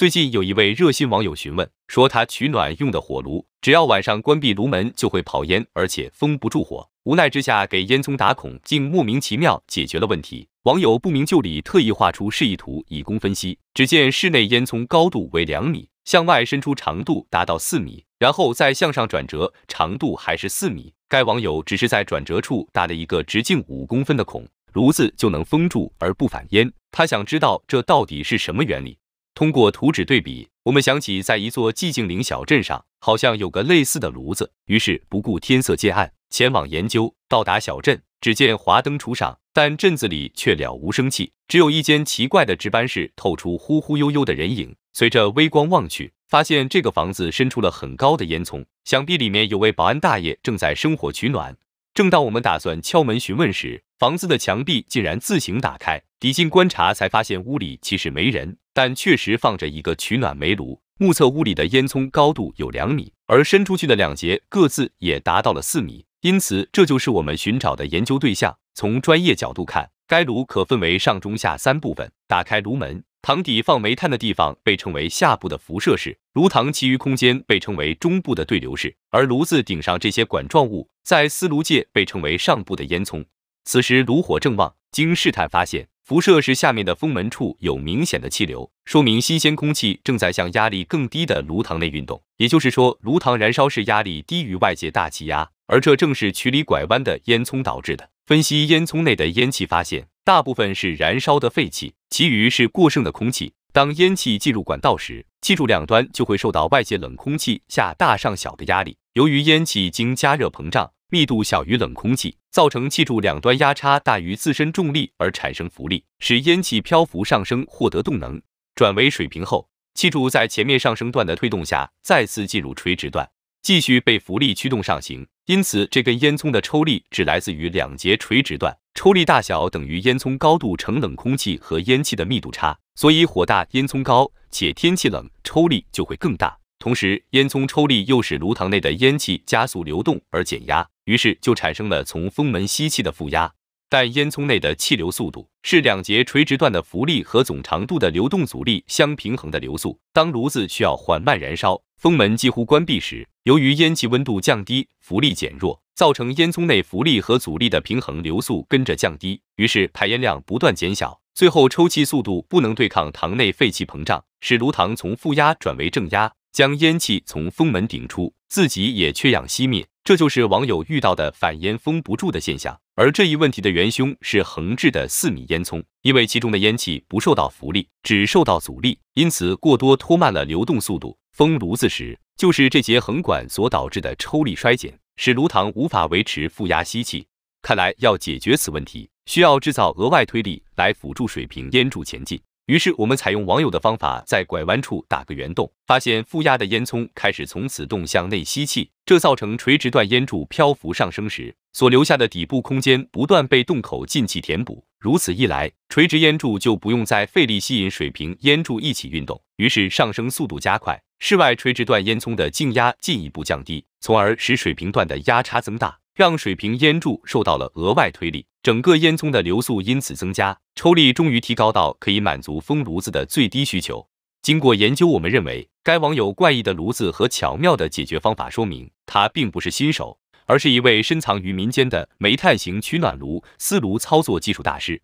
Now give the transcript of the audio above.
最近有一位热心网友询问说，他取暖用的火炉，只要晚上关闭炉门就会跑烟，而且封不住火。无奈之下，给烟囱打孔，竟莫名其妙解决了问题。网友不明就里，特意画出示意图以供分析。只见室内烟囱高度为两米，向外伸出长度达到四米，然后再向上转折，长度还是四米。该网友只是在转折处打了一个直径五公分的孔，炉子就能封住而不反烟。他想知道这到底是什么原理？通过图纸对比，我们想起在一座寂静岭小镇上，好像有个类似的炉子。于是不顾天色渐暗，前往研究。到达小镇，只见华灯初上，但镇子里却了无生气，只有一间奇怪的值班室透出忽忽悠悠的人影。随着微光望去，发现这个房子伸出了很高的烟囱，想必里面有位保安大爷正在生火取暖。正当我们打算敲门询问时，房子的墙壁竟然自行打开。抵近观察，才发现屋里其实没人。但确实放着一个取暖煤炉，目测屋里的烟囱高度有两米，而伸出去的两节各自也达到了四米，因此这就是我们寻找的研究对象。从专业角度看，该炉可分为上、中、下三部分。打开炉门，堂底放煤炭的地方被称为下部的辐射室，炉膛其余空间被称为中部的对流室，而炉子顶上这些管状物在司炉界被称为上部的烟囱。此时炉火正旺，经试探发现。辐射时，下面的风门处有明显的气流，说明新鲜空气正在向压力更低的炉膛内运动，也就是说，炉膛燃烧室压力低于外界大气压，而这正是曲里拐弯的烟囱导致的。分析烟囱内的烟气，发现大部分是燃烧的废气，其余是过剩的空气。当烟气进入管道时，气柱两端就会受到外界冷空气下大上小的压力。由于烟气经加热膨胀。密度小于冷空气，造成气柱两端压差大于自身重力而产生浮力，使烟气漂浮上升，获得动能，转为水平后，气柱在前面上升段的推动下，再次进入垂直段，继续被浮力驱动上行。因此，这根烟囱的抽力只来自于两节垂直段，抽力大小等于烟囱高度乘冷空气和烟气的密度差。所以火大、烟囱高且天气冷，抽力就会更大。同时，烟囱抽力又使炉膛内的烟气加速流动而减压，于是就产生了从风门吸气的负压。但烟囱内的气流速度是两节垂直段的浮力和总长度的流动阻力相平衡的流速。当炉子需要缓慢燃烧，风门几乎关闭时，由于烟气温度降低，浮力减弱，造成烟囱内浮力和阻力的平衡流速跟着降低，于是排烟量不断减小，最后抽气速度不能对抗膛内废气膨胀，使炉膛从负压转为正压。将烟气从风门顶出，自己也缺氧熄灭，这就是网友遇到的反烟封不住的现象。而这一问题的元凶是横置的四米烟囱，因为其中的烟气不受到浮力，只受到阻力，因此过多拖慢了流动速度。封炉子时，就是这节横管所导致的抽力衰减，使炉膛无法维持负压吸气。看来要解决此问题，需要制造额外推力来辅助水平烟柱前进。于是我们采用网友的方法，在拐弯处打个圆洞，发现负压的烟囱开始从此洞向内吸气，这造成垂直段烟柱漂浮上升时所留下的底部空间不断被洞口进气填补。如此一来，垂直烟柱就不用再费力吸引水平烟柱一起运动，于是上升速度加快，室外垂直段烟囱的静压进一步降低，从而使水平段的压差增大，让水平烟柱受到了额外推力。整个烟囱的流速因此增加，抽力终于提高到可以满足封炉子的最低需求。经过研究，我们认为该网友怪异的炉子和巧妙的解决方法说明他并不是新手，而是一位深藏于民间的煤炭型取暖炉丝炉操作技术大师。